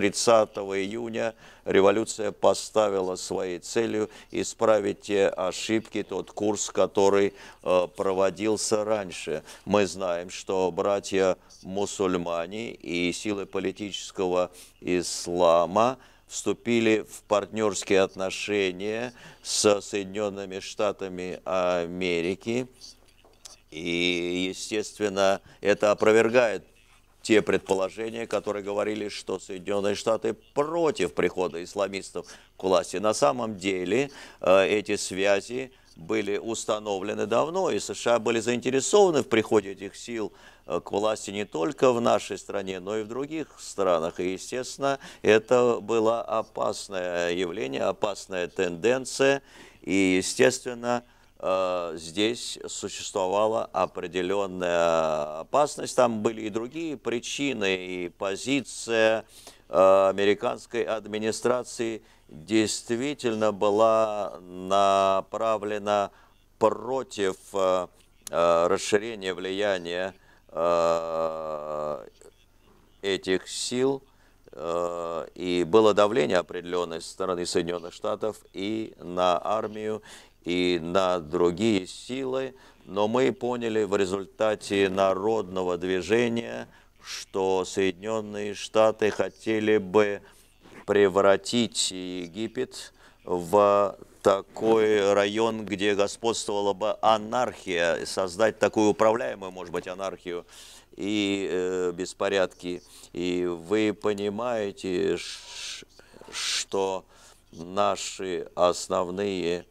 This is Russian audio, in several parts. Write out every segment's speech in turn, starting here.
30 июня революция поставила своей целью исправить те ошибки, тот курс, который э, проводился раньше. Мы знаем, что братья-мусульмане и силы политического ислама вступили в партнерские отношения с Соединенными Штатами Америки. И, естественно, это опровергает те предположения, которые говорили, что Соединенные Штаты против прихода исламистов к власти. На самом деле э, эти связи были установлены давно, и США были заинтересованы в приходе этих сил э, к власти не только в нашей стране, но и в других странах. И, естественно, это было опасное явление, опасная тенденция, и, естественно, Э, здесь существовала определенная опасность. Там были и другие причины, и позиция э, американской администрации действительно была направлена против э, расширения влияния этих сил – Э, и было давление определенной стороны Соединенных Штатов и на армию, и на другие силы, но мы поняли в результате народного движения, что Соединенные Штаты хотели бы превратить Египет в такой район, где господствовала бы анархия, создать такую управляемую, может быть, анархию и э, беспорядки. И вы понимаете, что наши основные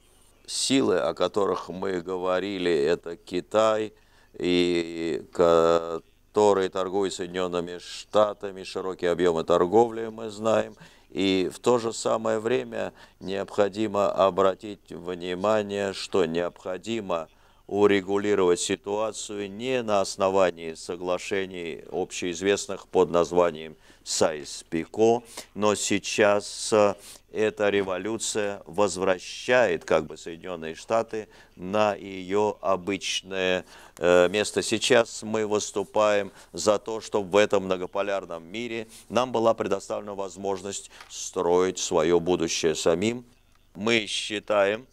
силы, о которых мы говорили, это Китай, и который торгует Соединенными Штатами, широкие объемы торговли мы знаем – и в то же самое время необходимо обратить внимание, что необходимо – урегулировать ситуацию не на основании соглашений общеизвестных под названием Сайс-Пико, но сейчас э, эта революция возвращает как бы Соединенные Штаты на ее обычное э, место. Сейчас мы выступаем за то, чтобы в этом многополярном мире нам была предоставлена возможность строить свое будущее самим. Мы считаем,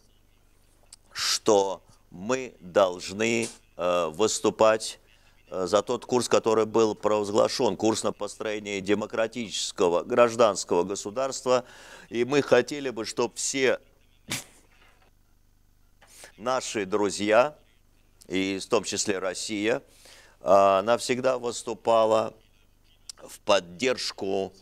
что мы должны э, выступать э, за тот курс, который был провозглашен, курс на построение демократического гражданского государства. И мы хотели бы, чтобы все наши друзья, и в том числе Россия, э, навсегда выступала в поддержку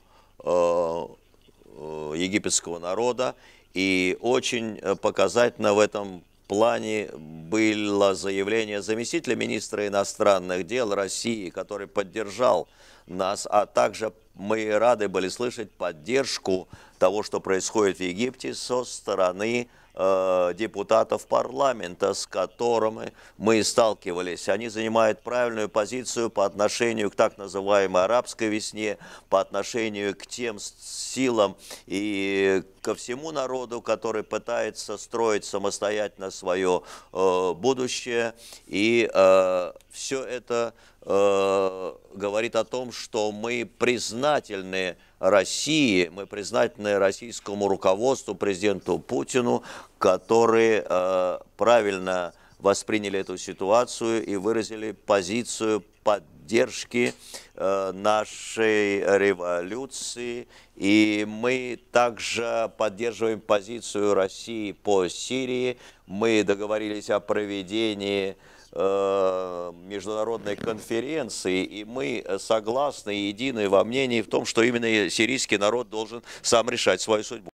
египетского народа. И очень показательно в этом плане было заявление заместителя министра иностранных дел России, который поддержал нас, а также мы рады были слышать поддержку того, что происходит в Египте со стороны России Э, депутатов парламента, с которыми мы сталкивались. Они занимают правильную позицию по отношению к так называемой арабской весне, по отношению к тем силам и ко всему народу, который пытается строить самостоятельно свое э, будущее. И э, все это э, говорит о том, что мы признательны России. Мы признательны российскому руководству, президенту Путину, который э, правильно восприняли эту ситуацию и выразили позицию поддержки э, нашей революции. И мы также поддерживаем позицию России по Сирии. Мы договорились о проведении Э, международной конференции, и мы э, согласны и едины во мнении в том, что именно сирийский народ должен сам решать свою судьбу.